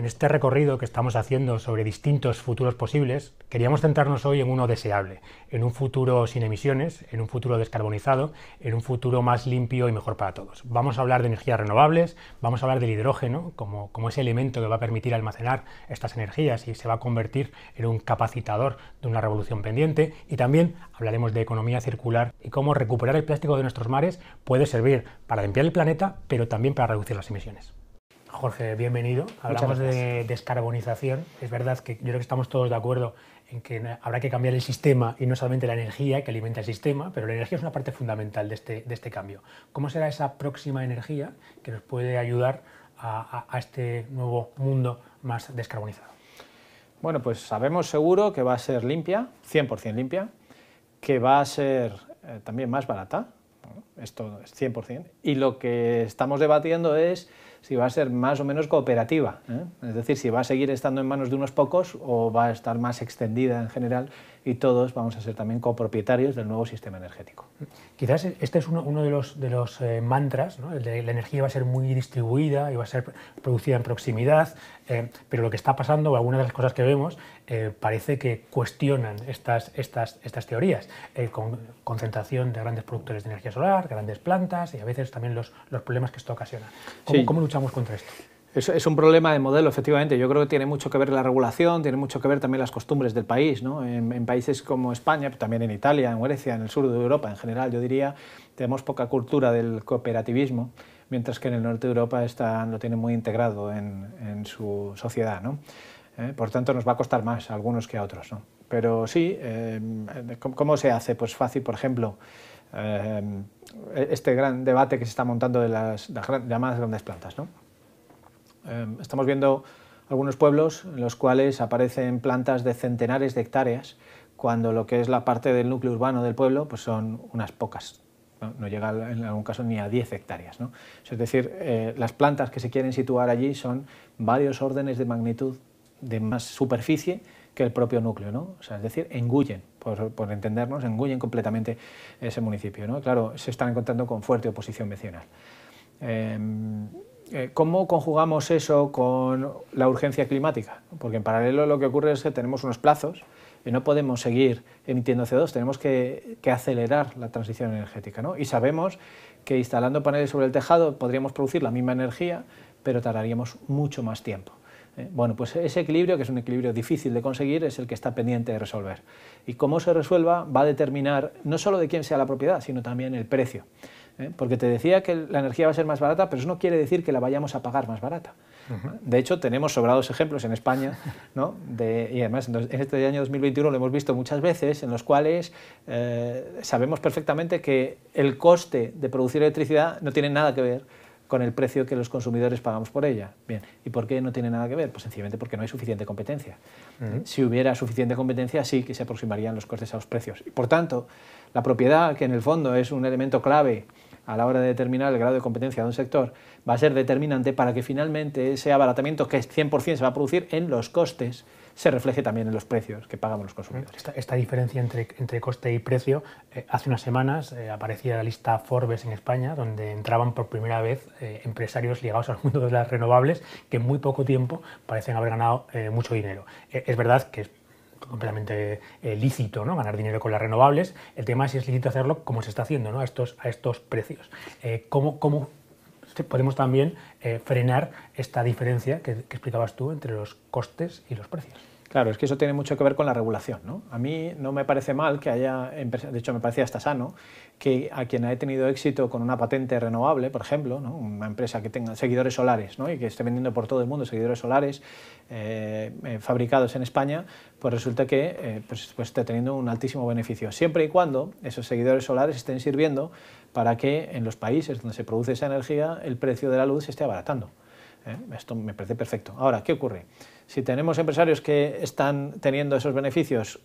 En este recorrido que estamos haciendo sobre distintos futuros posibles, queríamos centrarnos hoy en uno deseable, en un futuro sin emisiones, en un futuro descarbonizado, en un futuro más limpio y mejor para todos. Vamos a hablar de energías renovables, vamos a hablar del hidrógeno como, como ese elemento que va a permitir almacenar estas energías y se va a convertir en un capacitador de una revolución pendiente y también hablaremos de economía circular y cómo recuperar el plástico de nuestros mares puede servir para limpiar el planeta, pero también para reducir las emisiones. Jorge, bienvenido. Hablamos de descarbonización. Es verdad que yo creo que estamos todos de acuerdo en que habrá que cambiar el sistema y no solamente la energía que alimenta el sistema, pero la energía es una parte fundamental de este, este cambio. ¿Cómo será esa próxima energía que nos puede ayudar a, este nuevo mundo más descarbonizado? Bueno, pues sabemos seguro que va a ser limpia, 100% limpia, que va a ser eh, también más barata, esto es 100%, y lo que estamos debatiendo es si va a ser más o menos cooperativa, ¿eh? es decir, si va a seguir estando en manos de unos pocos o va a estar más extendida en general y todos vamos a ser también copropietarios del nuevo sistema energético. Quizás este es uno, de los, de los eh, mantras, ¿no? de la energía va a ser muy distribuida y va a ser producida en proximidad, eh, pero lo que está pasando, o algunas de las cosas que vemos, eh, parece que cuestionan estas, estas, estas teorías, concentración de grandes productores de energía solar, grandes plantas y a veces también los, los problemas que esto ocasiona. ¿Cómo luchamos contra esto? Es, un problema de modelo, efectivamente. Yo creo que tiene mucho que ver la regulación, tiene mucho que ver también las costumbres del país. ¿no? En, países como España, también en Italia, en Grecia, en el sur de Europa en general, yo diría, tenemos poca cultura del cooperativismo, mientras que en el norte de Europa está, lo tiene muy integrado en, su sociedad. ¿no? Eh, por tanto, nos va a costar más a algunos que a otros. ¿no? Pero sí, eh, ¿cómo se hace? Pues fácil, por ejemplo, eh, este gran debate que se está montando de las, de las llamadas grandes plantas. ¿no? Em, estamos viendo algunos pueblos en los cuales aparecen plantas de centenares de hectáreas, cuando lo que es la parte del núcleo urbano del pueblo pues son unas pocas, no, llega en algún caso ni a 10 hectáreas. ¿no? Es decir, eh, las plantas que se quieren situar allí son varios órdenes de magnitud de más superficie que el propio núcleo, ¿no? es decir, engullen, por, por, entendernos, engullen completamente ese municipio. ¿no? Claro, se están encontrando con fuerte oposición vecinal. Em, eh, ¿Cómo conjugamos eso con la urgencia climática? Porque en paralelo lo que ocurre es que tenemos unos plazos y no podemos seguir emitiendo CO2, tenemos que, acelerar la transición energética. Y sabemos que instalando paneles sobre el tejado podríamos producir la misma energía, pero tardaríamos mucho más tiempo. ¿eh? Bueno, pues ese equilibrio, que es un equilibrio difícil de conseguir, es el que está pendiente de resolver. Y cómo se resuelva va a determinar no solo de quién sea la propiedad, sino también el precio. ¿eh? porque te decía que la energía va a ser más barata, pero eso no quiere decir que la vayamos a pagar más barata. De hecho, tenemos sobrados ejemplos en España, ¿no? de, y además en este año 2021 lo hemos visto muchas veces, en los cuales eh, sabemos perfectamente que el coste de producir electricidad no tiene nada que ver con el precio que los consumidores pagamos por ella. Bien, ¿y por qué no tiene nada que ver? Pues sencillamente porque no hay suficiente competencia. Si hubiera suficiente competencia, sí que se aproximarían los costes a los precios. Y por tanto, la propiedad, que en el fondo es un elemento clave a la hora de determinar el grado de competencia de un sector va a ser determinante para que finalmente ese abaratamiento que 100% se va a producir en los costes se refleje también en los precios que pagamos los consumidores. Esta, diferencia entre, entre coste y precio, eh, hace unas semanas eh, aparecía la lista Forbes en España, donde entraban por primera vez eh, empresarios ligados al mundo de las renovables que en muy poco tiempo parecen haber ganado mucho dinero. es verdad que completamente eh, lícito ¿no? ganar dinero con las renovables. El tema es si es lícito hacerlo como se está haciendo ¿no? a, estos, a estos precios. Eh, ¿cómo, podemos también eh, frenar esta diferencia que explicabas tú entre los costes y los precios? Claro, es que eso tiene mucho que ver con la regulación. A mí no me parece mal que haya, de hecho me parecía hasta sano, que a quien haya tenido éxito con una patente renovable, por ejemplo, una empresa que tenga seguidores solares y que esté vendiendo por todo el mundo seguidores solares eh, eh, fabricados en España, pues resulta que eh, pues, pues esté teniendo un altísimo beneficio, siempre y cuando esos seguidores solares estén sirviendo para que en los países donde se produce esa energía el precio de la luz se esté abaratando. ¿eh? Esto me parece perfecto. Ahora, ¿qué ocurre? Si tenemos empresarios que están teniendo esos beneficios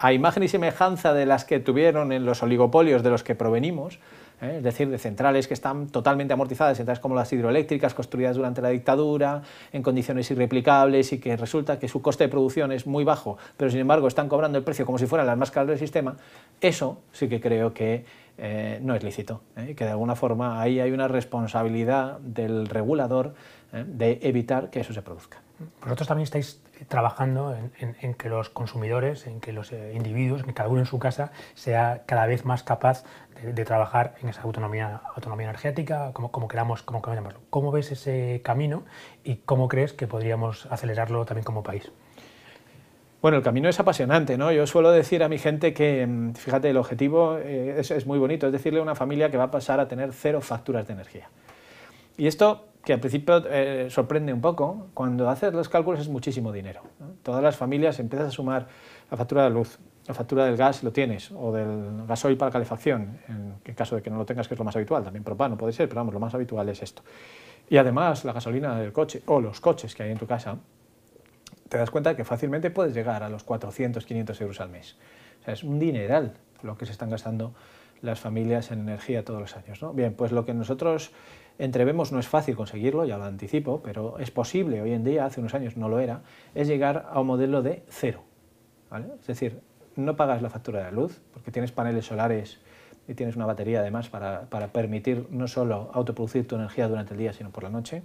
a imagen y semejanza de las que tuvieron en los oligopolios de los que provenimos, ¿eh? es decir, de centrales que están totalmente amortizadas, centrales como las hidroeléctricas construidas durante la dictadura, en condiciones irreplicables y que resulta que su coste de producción es muy bajo, pero sin embargo están cobrando el precio como si fueran las más caras del sistema, eso sí que creo que eh, no es lícito, que de alguna forma ahí hay una responsabilidad del regulador ¿eh? de evitar que eso se produzca. Vosotros también estáis trabajando en, que los consumidores, en que los eh, individuos, que cada uno en su casa sea cada vez más capaz de, trabajar en esa autonomía, energética, como, queramos, como queramos llamarlo. ¿Cómo ves ese camino y cómo crees que podríamos acelerarlo también como país? Bueno, el camino es apasionante, ¿no? Yo suelo decir a mi gente que, mm, fíjate, el objetivo eh, es, es muy bonito, es decirle a una familia que va a pasar a tener cero facturas de energía. Y esto que al principio eh, sorprende un poco, cuando haces los cálculos es muchísimo dinero. Todas las familias empiezas a sumar la factura de luz, la factura del gas lo tienes, o del gasoil para calefacción, en caso de que no lo tengas, que es lo más habitual, también propano puede ser, pero vamos, lo más habitual es esto. Y además la gasolina del coche, o los coches que hay en tu casa, te das cuenta que fácilmente puedes llegar a los 400, 500 euros al mes. O sea, es un dineral lo que se están gastando las familias en energía todos los años. Bien, pues lo que nosotros entrevemos no es fácil conseguirlo, ya lo anticipo, pero es posible hoy en día, hace unos años no lo era, es llegar a un modelo de cero. Es decir, no pagas la factura de la luz porque tienes paneles solares y tienes una batería además para, permitir no solo autoproducir tu energía durante el día, sino por la noche.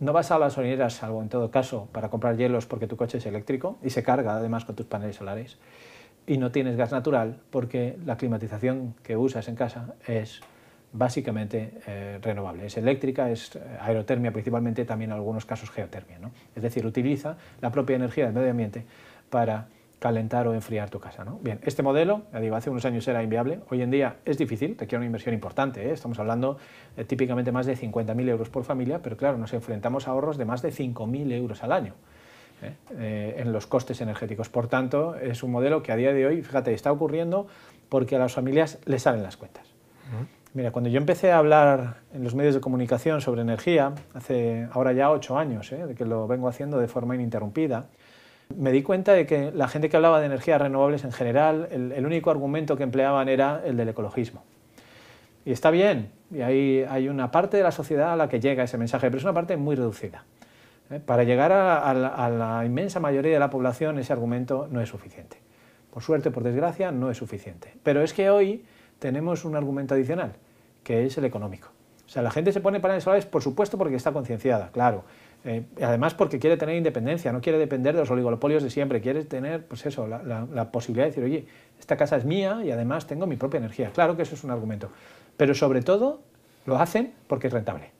No vas a las orineras, salvo en todo caso, para comprar hielos porque tu coche es eléctrico y se carga además con tus paneles solares. Y no tienes gas natural porque la climatización que usas en casa es básicamente eh, renovable. Es eléctrica, es eh, aerotermia principalmente, también en algunos casos geotermia. Es decir, utiliza la propia energía del medio ambiente para calentar o enfriar tu casa. ¿no? Bien, este modelo, ya digo, hace unos años era inviable, hoy en día es difícil, requiere una inversión importante, ¿eh? estamos hablando típicamente, típicamente más de 50.000 euros por familia, pero claro, nos enfrentamos a ahorros de más de 5.000 euros al año. en los costes energéticos. Por tanto, es un modelo que a día de hoy, fíjate, está ocurriendo porque a las familias les salen las cuentas. Mira, cuando yo empecé a hablar en los medios de comunicación sobre energía, hace ahora ya ocho años, ¿eh? de que lo vengo haciendo de forma ininterrumpida, me di cuenta de que la gente que hablaba de energías renovables en general, el, único argumento que empleaban era el del ecologismo. Y está bien, y ahí hay una parte de la sociedad a la que llega ese mensaje, pero es una parte muy reducida. ¿eh? Para llegar a, la, a, la, inmensa mayoría de la población ese argumento no es suficiente. Por suerte, por desgracia, no es suficiente. Pero es que hoy tenemos un argumento adicional, que es el económico. O sea, la gente se pone paneles solares, por supuesto, porque está concienciada, claro. Eh, además, porque quiere tener independencia, no quiere depender de los oligopolios de siempre, quiere tener, pues eso, la, posibilidad de decir, oye, esta casa es mía y además tengo mi propia energía. Claro que eso es un argumento. Pero sobre todo, lo hacen porque es rentable.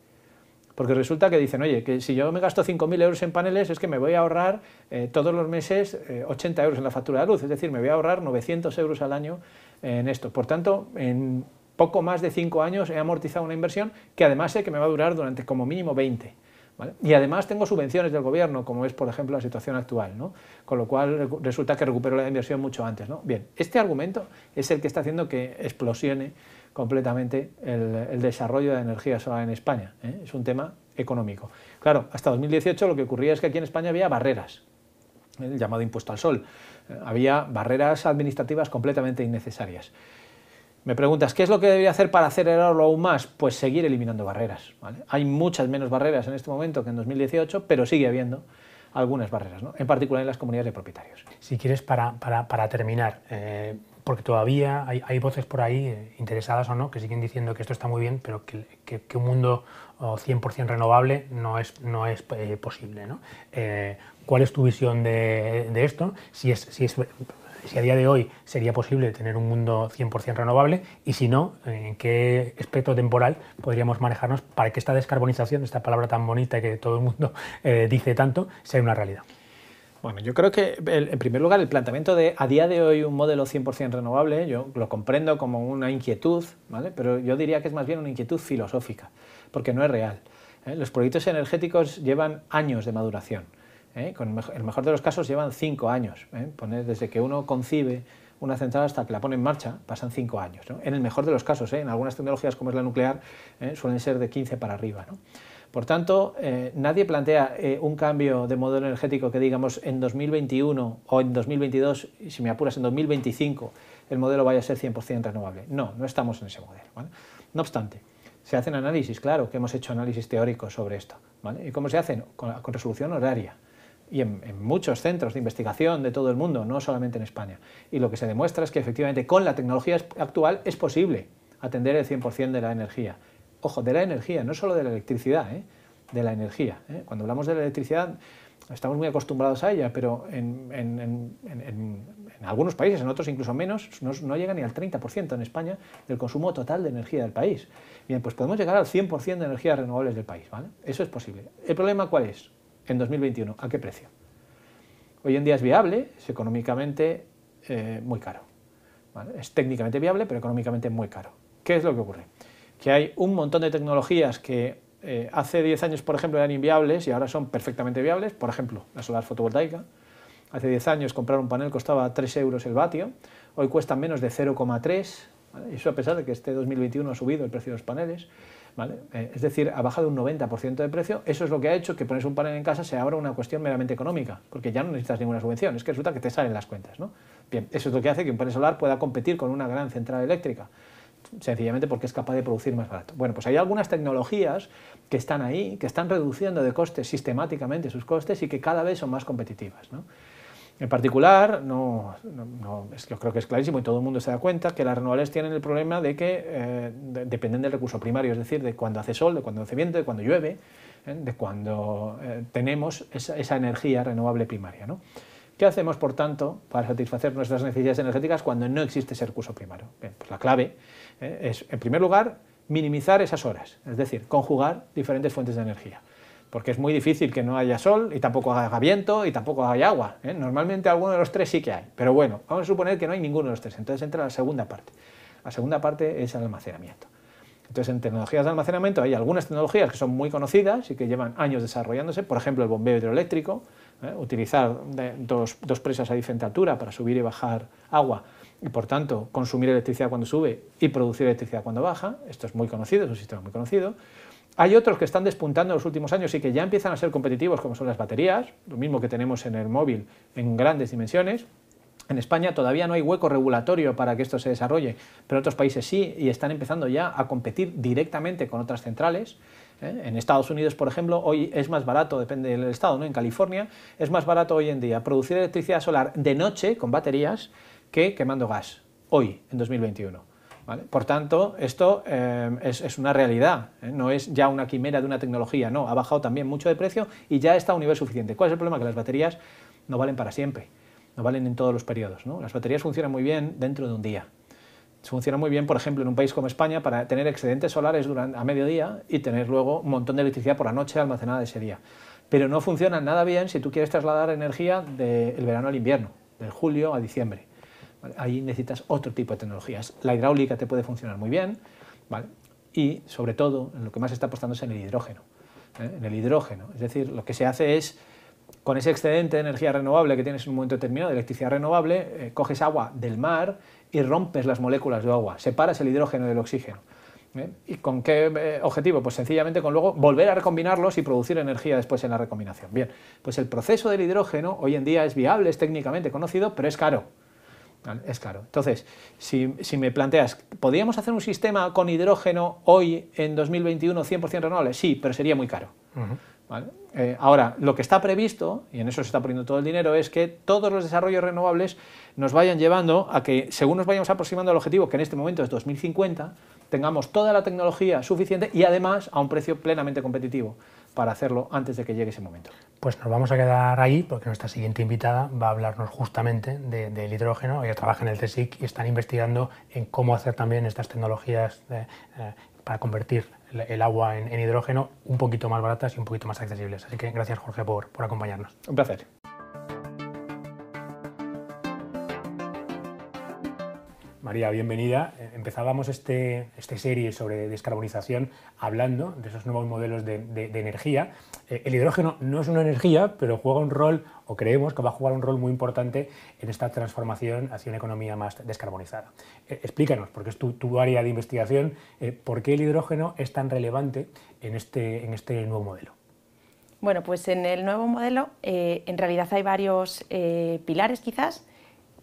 Porque resulta que dicen, oye, que si yo me gasto 5.000 euros en paneles es que me voy a ahorrar eh, todos los meses 80 eh, euros en la factura de luz, es decir, me voy a ahorrar 900 euros al año en esto. Por tanto, en poco más de cinco años he amortizado una inversión que además sé que me va a durar durante como mínimo 20. Y además tengo subvenciones del gobierno, como es por ejemplo la situación actual, con lo cual resulta que recupero la inversión mucho antes. Bien, este argumento es el que está haciendo que explosione completamente el, desarrollo de energía solar en España. ¿eh? Es un tema económico. Claro, hasta 2018 lo que ocurría es que aquí en España había barreras, ¿eh? el llamado impuesto al sol. Había barreras administrativas completamente innecesarias. Me preguntas, ¿qué es lo que debería hacer para acelerarlo aún más? Pues seguir eliminando barreras. Hay muchas menos barreras en este momento que en 2018, pero sigue habiendo algunas barreras, en particular en las comunidades de propietarios. Si quieres, para, terminar, eh, porque todavía hay, voces por ahí, eh, interesadas o no, que siguen diciendo que esto está muy bien, pero que, un mundo 100% renovable no es, no es eh, posible. ¿no? ¿Cuál es tu visión de, esto? Si si a día de hoy sería posible tener un mundo 100% renovable y si no, en qué espectro temporal podríamos manejarnos para que esta descarbonización, esta palabra tan bonita que todo el mundo eh, dice tanto, sea una realidad. Bueno, yo creo que en primer lugar el planteamiento de a día de hoy un modelo 100% renovable, yo lo comprendo como una inquietud, ¿vale? pero yo diría que es más bien una inquietud filosófica, porque no es real. ¿eh? Los proyectos energéticos llevan años de maduración. ¿eh? el mejor de los casos llevan cinco años. ¿eh? desde que uno concibe una central hasta que la pone en marcha pasan cinco años. En el mejor de los casos, ¿eh? en algunas tecnologías como es la nuclear, ¿eh? suelen ser de 15 para arriba. Por tanto, nadie plantea un cambio de modelo energético que digamos en 2021 o en 2022, si me apuras en 2025, el modelo vaya a ser 100% renovable. No, no estamos en ese modelo. No obstante, se hacen análisis, claro que hemos hecho análisis teóricos sobre esto. ¿Y cómo se hacen? con resolución horaria y en, muchos centros de investigación de todo el mundo, no solamente en España. Y lo que se demuestra es que efectivamente con la tecnología actual es posible atender el 100% de la energía. Ojo, de la energía, no solo de la electricidad, ¿eh? de la energía. ¿eh? Cuando hablamos de la electricidad estamos muy acostumbrados a ella, pero en, algunos países, en otros incluso menos, no, llega ni al 30% en España del consumo total de energía del país. Bien, pues podemos llegar al 100% de energías renovables del país, Eso es posible. ¿El problema cuál es? en 2021. ¿A qué precio? Hoy en día es viable, es económicamente eh, muy caro. Es técnicamente viable, pero económicamente muy caro. ¿Qué es lo que ocurre? Que hay un montón de tecnologías que eh, hace 10 años, por ejemplo, eran inviables y ahora son perfectamente viables. Por ejemplo, la solar fotovoltaica. Hace 10 años comprar un panel costaba 3 euros el vatio, hoy cuesta menos de 0,3, eso a pesar de que este 2021 ha subido el precio de los paneles. Eh, es decir, ha bajado un 90% de precio. Eso es lo que ha hecho que pones un panel en casa se abra una cuestión meramente económica, porque ya no necesitas ninguna subvención, es que resulta que te salen las cuentas. ¿no? eso es lo que hace que un panel solar pueda competir con una gran central eléctrica sencillamente porque es capaz de producir más barato. Bueno, pues hay algunas tecnologías que están ahí, que están reduciendo de costes sistemáticamente sus costes y que cada vez son más competitivas. En particular, no, es, yo creo que es clarísimo y todo el mundo se da cuenta que las renovables tienen el problema de que eh, dependen del recurso primario, es decir, de cuando hace sol, de cuando hace viento, de cuando llueve, ¿eh? de cuando eh, tenemos esa, energía renovable primaria. ¿Qué hacemos, por tanto, para satisfacer nuestras necesidades energéticas cuando no existe ese recurso primario? pues la clave es, en primer lugar, minimizar esas horas, es decir, conjugar diferentes fuentes de energía porque es muy difícil que no haya sol y tampoco haga viento y tampoco haya agua. ¿eh? Normalmente alguno de los tres sí que hay, pero bueno, vamos a suponer que no hay ninguno de los tres, entonces entra la segunda parte. La segunda parte es el almacenamiento. Entonces, en tecnologías de almacenamiento hay algunas tecnologías que son muy conocidas y que llevan años desarrollándose, por ejemplo, el bombeo hidroeléctrico, ¿eh? utilizar eh, dos, dos, presas a diferente altura para subir y bajar agua y, por tanto, consumir electricidad cuando sube y producir electricidad cuando baja. Esto es muy conocido, es un sistema muy conocido. Hay otros que están despuntando en los últimos años y que ya empiezan a ser competitivos, como son las baterías, lo mismo que tenemos en el móvil en grandes dimensiones. En España todavía no hay hueco regulatorio para que esto se desarrolle, pero otros países sí y están empezando ya a competir directamente con otras centrales. ¿eh? En Estados Unidos, por ejemplo, hoy es más barato, depende del estado, ¿no? en California, es más barato hoy en día producir electricidad solar de noche con baterías que quemando gas, hoy, en 2021. Por tanto, esto eh, es, una realidad, ¿eh? no es ya una quimera de una tecnología, no, ha bajado también mucho de precio y ya está a un nivel suficiente. ¿Cuál es el problema? Que las baterías no valen para siempre, no valen en todos los periodos. Las baterías funcionan muy bien dentro de un día. Funciona muy bien, por ejemplo, en un país como España para tener excedentes solares durante, a mediodía y tener luego un montón de electricidad por la noche almacenada ese día. Pero no funcionan nada bien si tú quieres trasladar energía del verano al invierno, del julio a diciembre. Ahí necesitas otro tipo de tecnologías. La hidráulica te puede funcionar muy bien, Y sobre todo, lo que más está apostando es en el hidrógeno. ¿eh? En el hidrógeno. Es decir, lo que se hace es, con ese excedente de energía renovable que tienes en un momento determinado, de electricidad renovable, eh, coges agua del mar y rompes las moléculas de agua, separas el hidrógeno del oxígeno. ¿eh? ¿Y con qué objetivo? Pues sencillamente con luego volver a recombinarlos y producir energía después en la recombinación. Bien, pues el proceso del hidrógeno hoy en día es viable, es técnicamente conocido, pero es caro. Es claro. Entonces, si, me planteas, ¿podríamos hacer un sistema con hidrógeno hoy en 2021 100% renovable? Sí, pero sería muy caro. Eh, ahora, lo que está previsto, y en eso se está poniendo todo el dinero, es que todos los desarrollos renovables nos vayan llevando a que, según nos vayamos aproximando al objetivo, que en este momento es 2050, tengamos toda la tecnología suficiente y además a un precio plenamente competitivo para hacerlo antes de que llegue ese momento. Pues nos vamos a quedar ahí porque nuestra siguiente invitada va a hablarnos justamente del hidrógeno. Ella trabaja en el CSIC y están investigando en cómo hacer también estas tecnologías eh, para convertir el, agua en, hidrógeno un poquito más baratas y un poquito más accesibles. Así que gracias Jorge por acompañarnos. Un placer. bienvenida. Eh, empezábamos esta este serie sobre descarbonización hablando de esos nuevos modelos de, energía. Eh, el hidrógeno no es una energía, pero juega un rol, o creemos que va a jugar un rol muy importante en esta transformación hacia una economía más descarbonizada. Eh, explícanos, porque es tu, área de investigación, ¿por qué el hidrógeno es tan relevante este, en este nuevo modelo? Bueno, pues en el nuevo modelo en realidad hay varios pilares quizás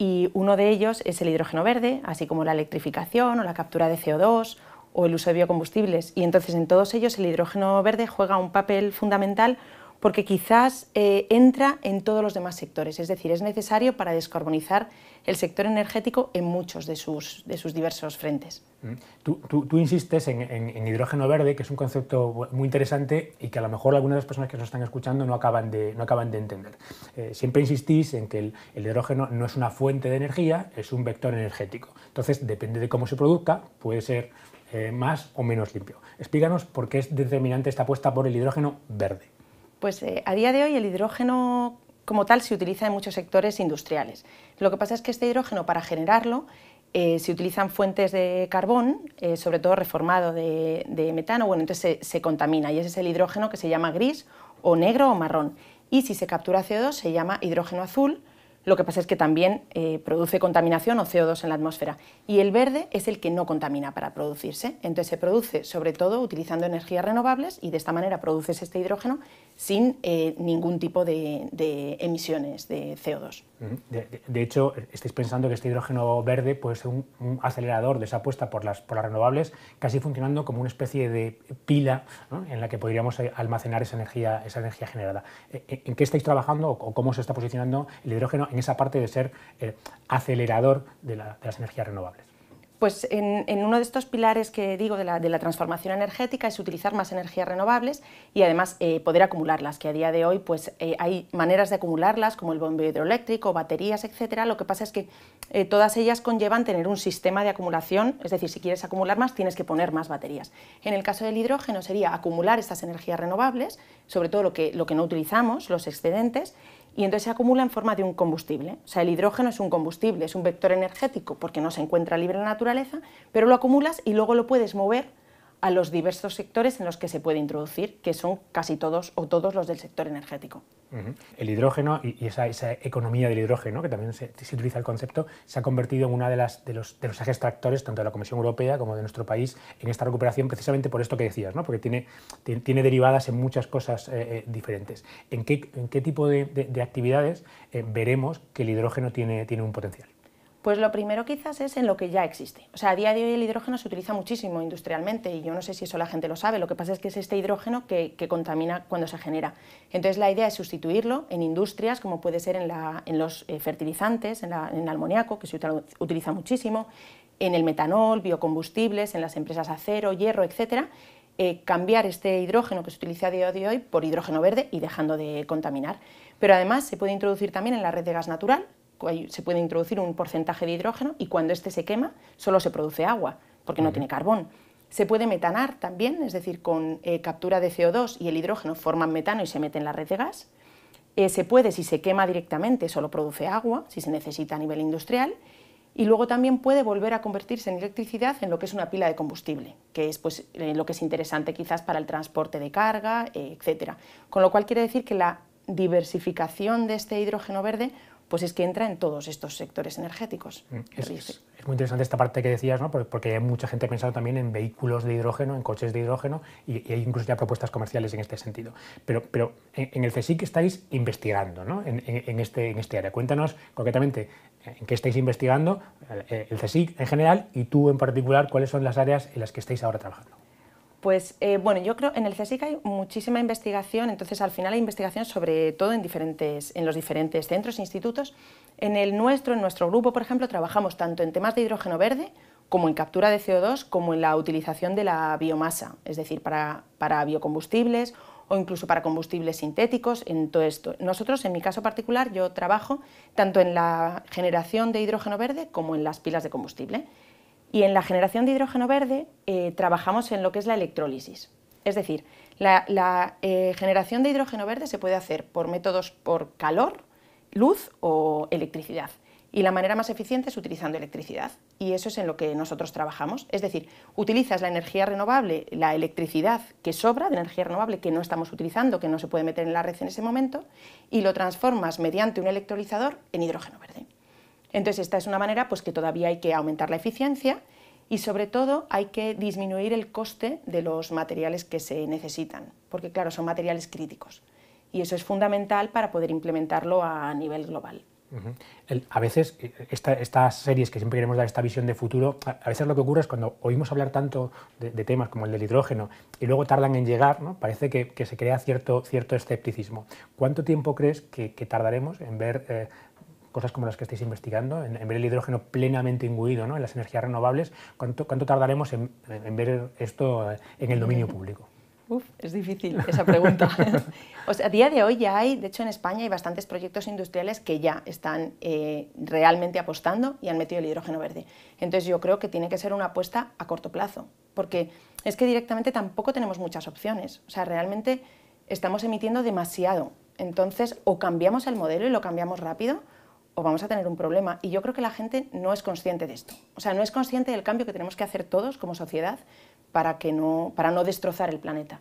y uno de ellos es el hidrógeno verde, así como la electrificación o la captura de CO2 o el uso de biocombustibles. Y entonces en todos ellos el hidrógeno verde juega un papel fundamental porque quizás eh, entra en todos los demás sectores, es decir, es necesario para descarbonizar el sector energético en muchos de sus, diversos frentes. Mm. Tú, insistes en, hidrógeno verde, que es un concepto muy interesante y que a lo mejor algunas de las personas que nos están escuchando no acaban de, entender. Eh, siempre insistís en que el, hidrógeno no es una fuente de energía, es un vector energético. Entonces, depende de cómo se produzca, puede ser eh, más o menos limpio. Explícanos por qué es determinante esta apuesta por el hidrógeno verde. Pues eh, a día de hoy el hidrógeno como tal se utiliza en muchos sectores industriales. Lo que pasa es que este hidrógeno para generarlo eh, se utilizan fuentes de carbón, eh, sobre todo reformado de, metano, bueno, entonces se, contamina y ese es el hidrógeno que se llama gris o negro o marrón. Y si se captura CO2 se llama hidrógeno azul lo que pasa es que también eh, produce contaminación o CO2 en la atmósfera. Y el verde es el que no contamina para producirse. Entonces se produce sobre todo utilizando energías renovables y de esta manera produces este hidrógeno sin eh, ningún tipo de emisiones de CO2. De, hecho, estáis pensando que este hidrógeno verde puede ser un, acelerador de esa apuesta por las, por las, renovables, casi funcionando como una especie de pila en la que podríamos eh, almacenar esa energía, esa energía generada. Eh, eh, ¿En, qué estáis trabajando o cómo se está posicionando el hidrógeno en esa parte de ser acelerador de las energías renovables? Pues en, uno de estos pilares que digo de la, transformación energética es utilizar más energías renovables y además eh, poder acumularlas, que a día de hoy pues, eh, hay maneras de acumularlas como el bombeo hidroeléctrico, baterías, etcétera. Lo que pasa es que eh, todas ellas conllevan tener un sistema de acumulación, es decir, si quieres acumular más tienes que poner más baterías. En el caso del hidrógeno sería acumular estas energías renovables, sobre todo lo que no utilizamos, los excedentes, y entonces se acumula en forma de un combustible. O sea, el hidrógeno es un combustible, es un vector energético porque no se encuentra libre en la naturaleza, pero lo acumulas y luego lo puedes mover a los diversos sectores en los que se puede introducir, que son casi todos o todos los del sector energético. El hidrógeno y, esa, economía del hidrógeno, que también se, utiliza el concepto, se ha convertido en uno de, las, de, los, de los ejes tractores tanto de la Comisión Europea como de nuestro país en esta recuperación, precisamente por esto que decías, ¿no? porque tiene, derivadas en muchas cosas eh, eh, diferentes. ¿En qué, tipo de, actividades eh, veremos que el hidrógeno tiene un potencial? Pues lo primero quizás es en lo que ya existe. O sea, a día de hoy el hidrógeno se utiliza muchísimo industrialmente y yo no sé si eso la gente lo sabe, lo que pasa es que es este hidrógeno que, contamina cuando se genera. Entonces la idea es sustituirlo en industrias, como puede ser en, los eh, fertilizantes, en, el amoníaco, que se utiliza muchísimo, en el metanol, biocombustibles, en las empresas acero, hierro, etcétera, eh, cambiar este hidrógeno que se utiliza a día de hoy por hidrógeno verde y dejando de contaminar. Pero además se puede introducir también en la red de gas natural, se puede introducir un porcentaje de hidrógeno y cuando este se quema solo se produce agua, porque no tiene carbón. Se puede metanar también, es decir, con eh, captura de CO2 y el hidrógeno forman metano y se mete en la red de gas. Eh, se puede, si se quema directamente, solo produce agua, si se necesita a nivel industrial. Y luego también puede volver a convertirse en electricidad en lo que es una pila de combustible, que es pues, eh, lo que es interesante quizás para el transporte de carga, etc. Con lo cual quiere decir que la diversificación de este hidrógeno verde pues es que entra en todos estos sectores energéticos. Mm, es, muy interesante esta parte que decías, ¿no? porque hay mucha gente pensando también en vehículos de hidrógeno, en coches de hidrógeno, y, hay incluso ya propuestas comerciales en este sentido. Pero, pero en, el CSIC estáis investigando ¿no? en, este, en este área. Cuéntanos concretamente en qué estáis investigando, eh, el CSIC en general, y tú en particular, cuáles son las áreas en las que estáis ahora trabajando. Pues eh, bueno, yo creo en el CSIC hay muchísima investigación, entonces al final hay investigación sobre todo en, los diferentes centros e institutos. En el nuestro, en nuestro grupo, por ejemplo, trabajamos tanto en temas de hidrógeno verde como en captura de CO2, como en la utilización de la biomasa, es decir, para, para biocombustibles o incluso para combustibles sintéticos, en todo esto. Nosotros, en mi caso particular, yo trabajo tanto en la generación de hidrógeno verde como en las pilas de combustible. Y en la generación de hidrógeno verde eh, trabajamos en lo que es la electrólisis. Es decir, la, eh, generación de hidrógeno verde se puede hacer por métodos por calor, luz o electricidad. Y la manera más eficiente es utilizando electricidad. Y eso es en lo que nosotros trabajamos. Es decir, utilizas la energía renovable, la electricidad que sobra, de energía renovable que no estamos utilizando, que no se puede meter en la red en ese momento, y lo transformas mediante un electrolizador en hidrógeno verde. Entonces, esta es una manera pues, que todavía hay que aumentar la eficiencia y sobre todo hay que disminuir el coste de los materiales que se necesitan, porque claro, son materiales críticos y eso es fundamental para poder implementarlo a nivel global. a veces, eh, estas series que siempre queremos dar esta visión de futuro, a, veces lo que ocurre es cuando oímos hablar tanto de, temas como el del hidrógeno y luego tardan en llegar, ¿no? parece que, se crea cierto, cierto escepticismo. ¿Cuánto tiempo crees que, tardaremos en ver eh, cosas como las que estáis investigando, en, ver el hidrógeno plenamente inguido, ¿no? en las energías renovables, ¿cuánto, tardaremos en, ver esto eh, en el dominio público? Uf, es difícil esa pregunta. o sea, a día de hoy ya hay, de hecho en España hay bastantes proyectos industriales que ya están eh, realmente apostando y han metido el hidrógeno verde. Entonces yo creo que tiene que ser una apuesta a corto plazo, porque es que directamente tampoco tenemos muchas opciones. O sea, realmente estamos emitiendo demasiado. Entonces, o cambiamos el modelo y lo cambiamos rápido, o vamos a tener un problema. Y yo creo que la gente no es consciente de esto. O sea, no es consciente del cambio que tenemos que hacer todos como sociedad para, que no, para no destrozar el planeta.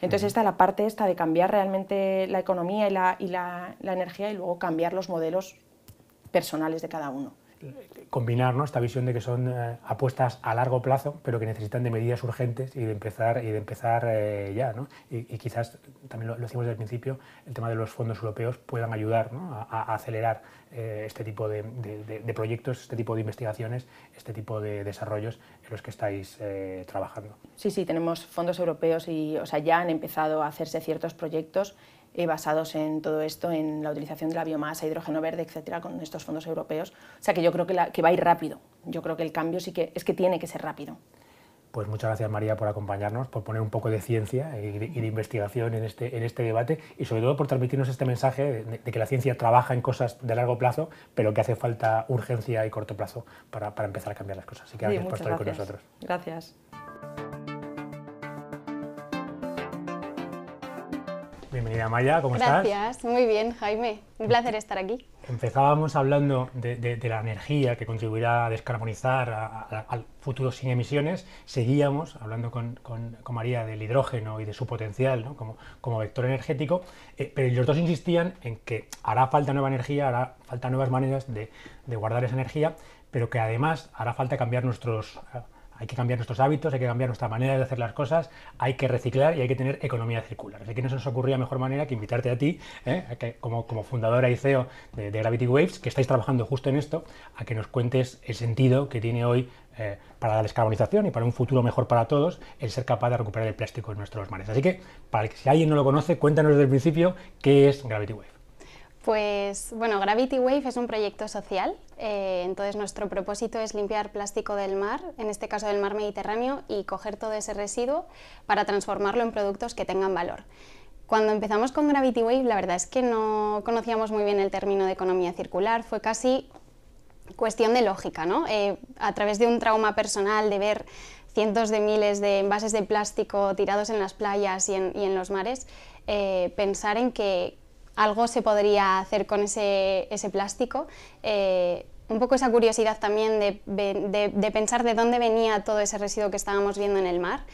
Entonces, esta es la parte de cambiar realmente la economía y, la, y la energía y luego cambiar los modelos personales de cada uno combinar esta visión de que son eh, apuestas a largo plazo, pero que necesitan de medidas urgentes y de empezar, y de empezar eh, ya. ¿no? Y, quizás, también lo, decimos desde el principio, el tema de los fondos europeos puedan ayudar ¿no? a, acelerar eh, este tipo de, de, proyectos, este tipo de investigaciones, este tipo de desarrollos en los que estáis trabajando. Sí, sí, tenemos fondos europeos y o sea, ya han empezado a hacerse ciertos proyectos eh, basados en todo esto, en la utilización de la biomasa, hidrógeno verde, etcétera, con estos fondos europeos. O sea que yo creo que, va a ir rápido. Yo creo que el cambio sí que es que tiene que ser rápido. Pues muchas gracias María por acompañarnos, por poner un poco de ciencia y de, investigación en este, en este debate y sobre todo por transmitirnos este mensaje de, que la ciencia trabaja en cosas de largo plazo, pero que hace falta urgencia y corto plazo para, empezar a cambiar las cosas. Así que gracias por estar con nosotros. Gracias. Bienvenida Maya, ¿cómo estás? Gracias, muy bien Jaime, un placer estar aquí. Empezábamos hablando de, la energía que contribuirá a descarbonizar al futuro sin emisiones, seguíamos hablando con, María del hidrógeno y de su potencial como, vector energético, eh, pero los dos insistían en que hará falta nueva energía, hará falta nuevas maneras de, guardar esa energía, pero que además hará falta cambiar nuestros... Hay que cambiar nuestros hábitos, hay que cambiar nuestra manera de hacer las cosas, hay que reciclar y hay que tener economía circular. Así que no se nos ocurría mejor manera que invitarte a ti, ¿eh? como, como, fundadora y CEO de, Gravity Waves, que estáis trabajando justo en esto, a que nos cuentes el sentido que tiene hoy eh, para la descarbonización y para un futuro mejor para todos el ser capaz de recuperar el plástico en nuestros mares. Así que, para que si alguien no lo conoce, cuéntanos desde el principio qué es Gravity Wave. Pues bueno, Gravity Wave es un proyecto social, eh, entonces nuestro propósito es limpiar plástico del mar, en este caso del mar Mediterráneo, y coger todo ese residuo para transformarlo en productos que tengan valor. Cuando empezamos con Gravity Wave, la verdad es que no conocíamos muy bien el término de economía circular, fue casi cuestión de lógica, ¿no? Eh, a través de un trauma personal, de ver cientos de miles de envases de plástico tirados en las playas y en, los mares, eh, pensar en que algo se podría hacer con ese, plástico. Eh, un poco esa curiosidad también de, pensar de dónde venía todo ese residuo que estábamos viendo en el mar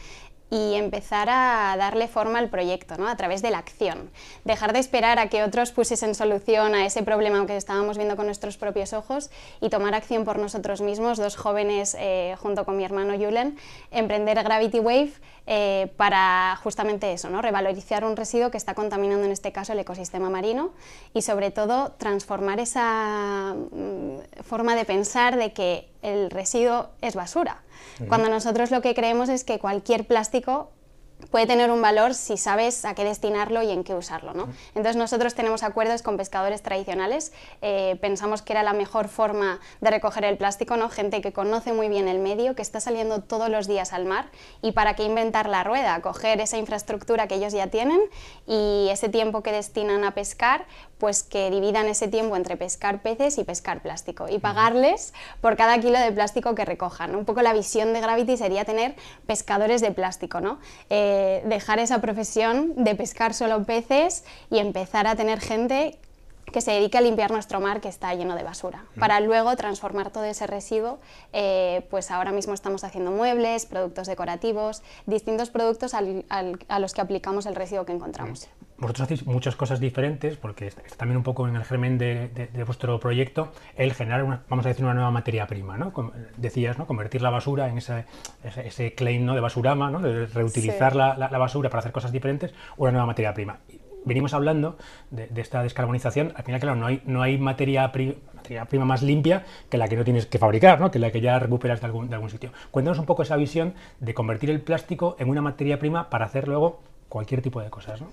y empezar a darle forma al proyecto ¿no? a través de la acción. Dejar de esperar a que otros pusiesen solución a ese problema que estábamos viendo con nuestros propios ojos y tomar acción por nosotros mismos, dos jóvenes eh, junto con mi hermano Yulen, emprender Gravity Wave eh, para justamente eso, ¿no? revalorizar un residuo que está contaminando en este caso el ecosistema marino y sobre todo transformar esa mm, forma de pensar de que el residuo es basura cuando nosotros lo que creemos es que cualquier plástico puede tener un valor si sabes a qué destinarlo y en qué usarlo. ¿no? Entonces nosotros tenemos acuerdos con pescadores tradicionales, eh, pensamos que era la mejor forma de recoger el plástico, ¿no? gente que conoce muy bien el medio, que está saliendo todos los días al mar y para qué inventar la rueda, coger esa infraestructura que ellos ya tienen y ese tiempo que destinan a pescar, pues que dividan ese tiempo entre pescar peces y pescar plástico y pagarles por cada kilo de plástico que recojan. Un poco la visión de Gravity sería tener pescadores de plástico, ¿no? Eh, dejar esa profesión de pescar solo peces y empezar a tener gente que se dedique a limpiar nuestro mar que está lleno de basura, mm. para luego transformar todo ese residuo, eh, pues ahora mismo estamos haciendo muebles, productos decorativos, distintos productos a los que aplicamos el residuo que encontramos. Mm vosotros hacéis muchas cosas diferentes, porque está, también un poco en el germen de, vuestro proyecto, el generar, vamos a decir, una nueva materia prima, ¿no? decías, ¿no? Convertir la basura en ese, ese, claim ¿no? de basurama, ¿no? De reutilizar la, basura para hacer cosas diferentes, una nueva materia prima. Venimos hablando de, esta descarbonización, al final, claro, no hay, no hay materia, pri, materia prima más limpia que la que no tienes que fabricar, ¿no? que la que ya recuperas de algún, de algún sitio. Cuéntanos un poco esa visión de convertir el plástico en una materia prima para hacer luego cualquier tipo de cosas. ¿no?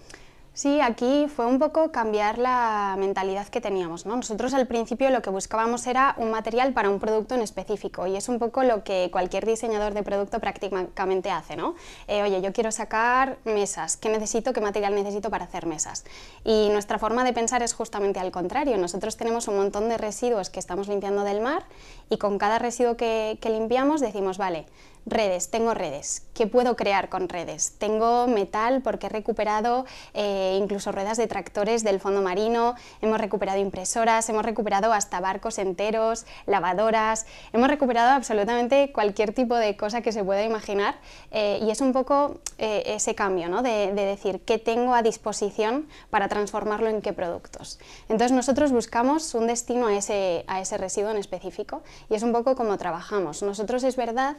Sí, aquí fue un poco cambiar la mentalidad que teníamos. ¿no? Nosotros al principio lo que buscábamos era un material para un producto en específico y es un poco lo que cualquier diseñador de producto prácticamente hace. ¿no? Eh, oye, yo quiero sacar mesas, ¿qué necesito? ¿Qué material necesito para hacer mesas? Y nuestra forma de pensar es justamente al contrario. Nosotros tenemos un montón de residuos que estamos limpiando del mar y con cada residuo que limpiamos decimos, vale, redes, tengo redes, ¿qué puedo crear con redes? Tengo metal porque he recuperado eh, incluso ruedas de tractores del fondo marino, hemos recuperado impresoras, hemos recuperado hasta barcos enteros, lavadoras, hemos recuperado absolutamente cualquier tipo de cosa que se pueda imaginar eh, y es un poco eh, ese cambio de, decir qué tengo a disposición para transformarlo en qué productos. Entonces nosotros buscamos un destino a ese, a ese residuo en específico y es un poco como trabajamos. Nosotros es verdad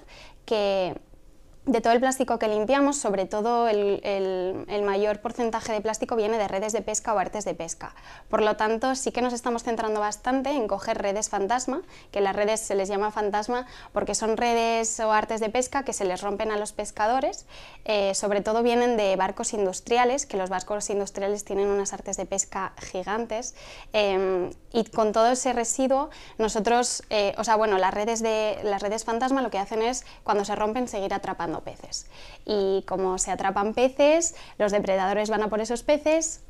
que de todo el plástico que limpiamos, sobre todo el, mayor porcentaje de plástico viene de redes de pesca o artes de pesca. Por lo tanto, sí que nos estamos centrando bastante en coger redes fantasma, que las redes se les llama fantasma porque son redes o artes de pesca que se les rompen a los pescadores. Eh, sobre todo vienen de barcos industriales, que los barcos industriales tienen unas artes de pesca gigantes. Em, y con todo ese residuo, nosotros, eh, o sea, bueno, las redes, de, las redes fantasma lo que hacen es, cuando se rompen, seguir atrapando peces. Y como se atrapan peces, los depredadores van a por esos peces,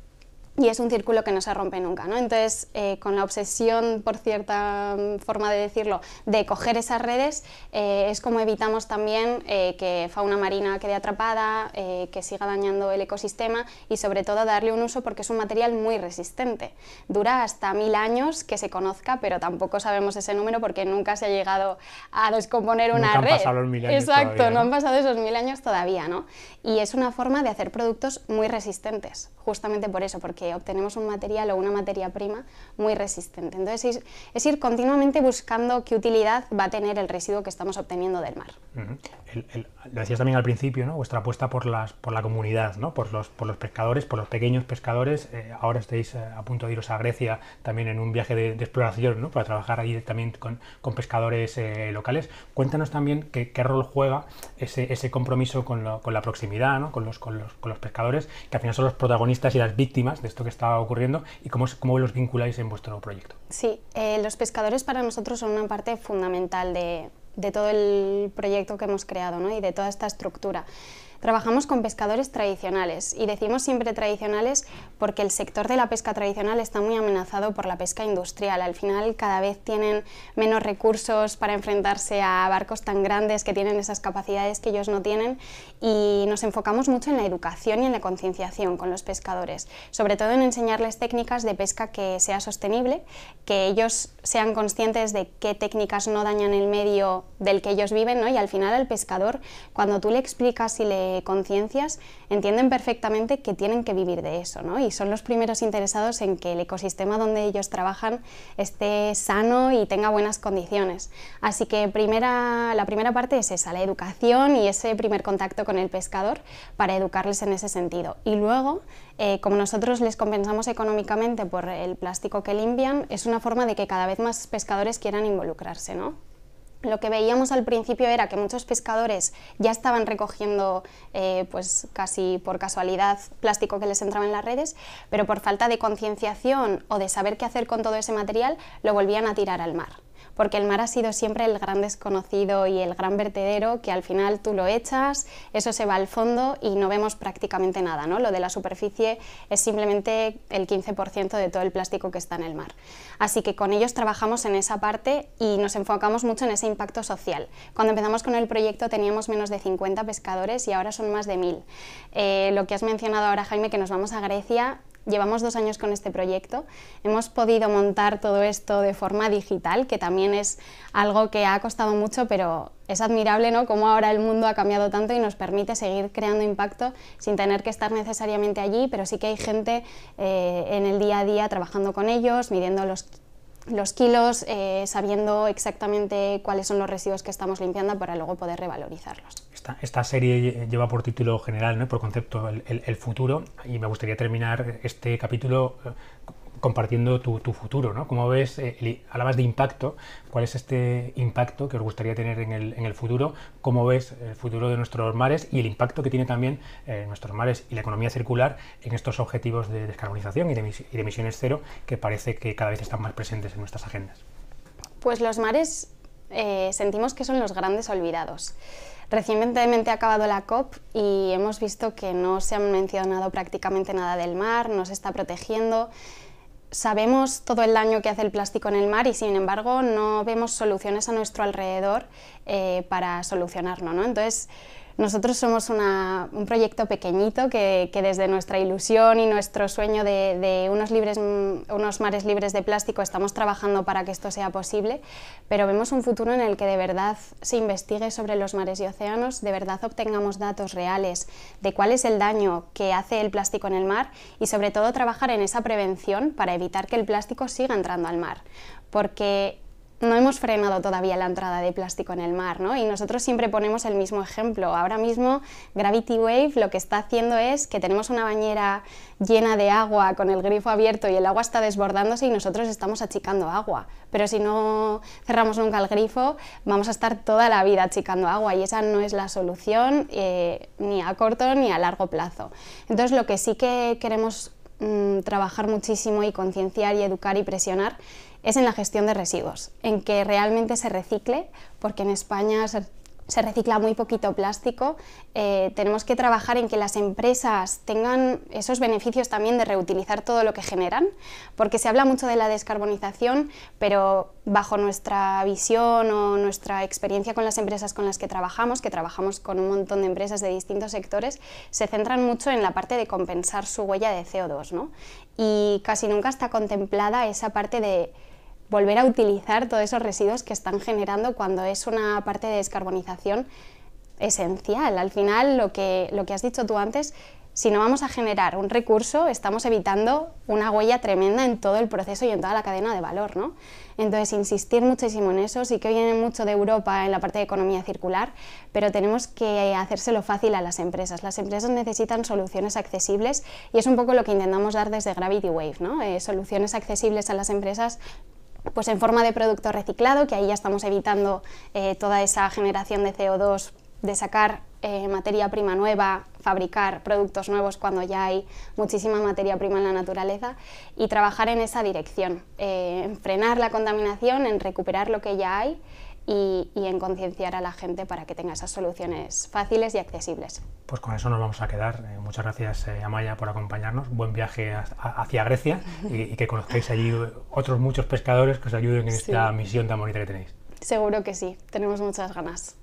y es un círculo que no se rompe nunca. ¿no? Entonces, eh, con la obsesión, por cierta mm, forma de decirlo, de coger esas redes, eh, es como evitamos también eh, que fauna marina quede atrapada, que siga dañando el ecosistema y sobre todo darle un uso porque es un material muy resistente. Dura hasta mil años que se conozca, pero tampoco sabemos ese número porque nunca se ha llegado a descomponer una red. Han pasado los mil años Exacto, ¿no? ¿no? han pasado esos mil años todavía, ¿no? Y es una forma de hacer productos muy resistentes, justamente por eso, porque obtenemos un material o una materia prima muy resistente. Entonces es, ir continuamente buscando qué utilidad va a tener el residuo que estamos obteniendo del mar. lo decías también al principio, ¿no? vuestra apuesta por, la comunidad, por, los, pescadores, por los pequeños pescadores. Eh, ahora estáis eh, a punto de iros a Grecia también en un viaje de, exploración para trabajar ahí también con, pescadores eh, locales. Cuéntanos también qué, qué rol juega ese, compromiso con, la proximidad, con, los, con los pescadores, que al final son los protagonistas y las víctimas de esto que está ocurriendo y cómo, cómo los vinculáis en vuestro proyecto. Sí, eh, los pescadores para nosotros son una parte fundamental de, todo el proyecto que hemos creado y de toda esta estructura. Trabajamos con pescadores tradicionales y decimos siempre tradicionales porque el sector de la pesca tradicional está muy amenazado por la pesca industrial. Al final cada vez tienen menos recursos para enfrentarse a barcos tan grandes que tienen esas capacidades que ellos no tienen y nos enfocamos mucho en la educación y en la concienciación con los pescadores, sobre todo en enseñarles técnicas de pesca que sea sostenible, que ellos sean conscientes de qué técnicas no dañan el medio del que ellos viven y al final al pescador cuando tú le explicas y le eh, conciencias entienden perfectamente que tienen que vivir de eso, ¿no? Y son los primeros interesados en que el ecosistema donde ellos trabajan esté sano y tenga buenas condiciones. Así que la primera parte es esa, la educación y ese primer contacto con el pescador para educarles en ese sentido. Y luego, eh, como nosotros les compensamos económicamente por el plástico que limpian, es una forma de que cada vez más pescadores quieran involucrarse, ¿no? lo que veíamos al principio era que muchos pescadores ya estaban recogiendo, eh, pues, casi por casualidad, plástico que les entraba en las redes, pero por falta de concienciación o de saber qué hacer con todo ese material, lo volvían a tirar al mar porque el mar ha sido siempre el gran desconocido y el gran vertedero que al final tú lo echas, eso se va al fondo y no vemos prácticamente nada, ¿no? Lo de la superficie es simplemente el 15% de todo el plástico que está en el mar. Así que con ellos trabajamos en esa parte y nos enfocamos mucho en ese impacto social. Cuando empezamos con el proyecto teníamos menos de 50 pescadores y ahora son más de 1000. Eh, lo que has mencionado ahora, Jaime, que nos vamos a Grecia, Llevamos dos años con este proyecto. Hemos podido montar todo esto de forma digital, que también es algo que ha costado mucho, pero es admirable ¿no? cómo ahora el mundo ha cambiado tanto y nos permite seguir creando impacto sin tener que estar necesariamente allí, pero sí que hay gente eh, en el día a día trabajando con ellos, midiendo los kilos, eh, sabiendo exactamente cuáles son los residuos que estamos limpiando para luego poder revalorizarlos esta, serie lleva por título general, por concepto, el, futuro, y me gustaría terminar este capítulo eh, compartiendo tu, futuro. ¿no? ves, eh, hablabas de impacto, ¿cuál es este impacto que os gustaría tener en el, futuro? ¿Cómo ves el futuro de nuestros mares y el impacto que tiene también eh, nuestros mares y la economía circular en estos objetivos de descarbonización y de emisiones cero que parece que cada vez están más presentes en nuestras agendas? Pues los mares eh, sentimos que son los grandes olvidados. Recientemente ha acabado la COP y hemos visto que no se ha mencionado prácticamente nada del mar, no se está protegiendo. Sabemos todo el daño que hace el plástico en el mar y sin embargo no vemos soluciones a nuestro alrededor eh, para solucionarlo. ¿no? Entonces, nosotros somos un proyecto pequeñito que, desde nuestra ilusión y nuestro sueño de, unos, unos mares libres de plástico estamos trabajando para que esto sea posible, pero vemos un futuro en el que de verdad se investigue sobre los mares y océanos, de verdad obtengamos datos reales de cuál es el daño que hace el plástico en el mar y sobre todo trabajar en esa prevención para evitar que el plástico siga entrando al mar. Porque no hemos frenado todavía la entrada de plástico en el mar, ¿no? Y nosotros siempre ponemos el mismo ejemplo. Ahora mismo Gravity Wave lo que está haciendo es que tenemos una bañera llena de agua con el grifo abierto y el agua está desbordándose y nosotros estamos achicando agua. Pero si no cerramos nunca el grifo, vamos a estar toda la vida achicando agua y esa no es la solución eh, ni a corto ni a largo plazo. Entonces lo que sí que queremos mm, trabajar muchísimo y concienciar y educar y presionar es en la gestión de residuos, en que realmente se recicle, porque en España se, recicla muy poquito plástico. Eh, tenemos que trabajar en que las empresas tengan esos beneficios también de reutilizar todo lo que generan, porque se habla mucho de la descarbonización, pero bajo nuestra visión o nuestra experiencia con las empresas con las que trabajamos, que trabajamos con un montón de empresas de distintos sectores, se centran mucho en la parte de compensar su huella de CO2, Y casi nunca está contemplada esa parte de volver a utilizar todos esos residuos que están generando cuando es una parte de descarbonización esencial. Al final, lo que, lo que has dicho tú antes, si no vamos a generar un recurso, estamos evitando una huella tremenda en todo el proceso y en toda la cadena de valor. Entonces, insistir muchísimo en eso, sí que viene mucho de Europa en la parte de economía circular, pero tenemos que hacérselo fácil a las empresas. Las empresas necesitan soluciones accesibles y es un poco lo que intentamos dar desde Gravity Wave, ¿no? Eh, soluciones accesibles a las empresas pues en forma de producto reciclado, que ahí ya estamos evitando eh, toda esa generación de CO2 de sacar eh, materia prima nueva, fabricar productos nuevos cuando ya hay muchísima materia prima en la naturaleza y trabajar en esa dirección, eh, en frenar la contaminación, en recuperar lo que ya hay y, en concienciar a la gente para que tenga esas soluciones fáciles y accesibles. Pues con eso nos vamos a quedar. Eh, muchas gracias, eh, Amaya, por acompañarnos. Buen viaje hacia Grecia y, que conozcáis allí otros muchos pescadores que os ayuden en esta misión tan bonita que tenéis. Seguro que sí, tenemos muchas ganas.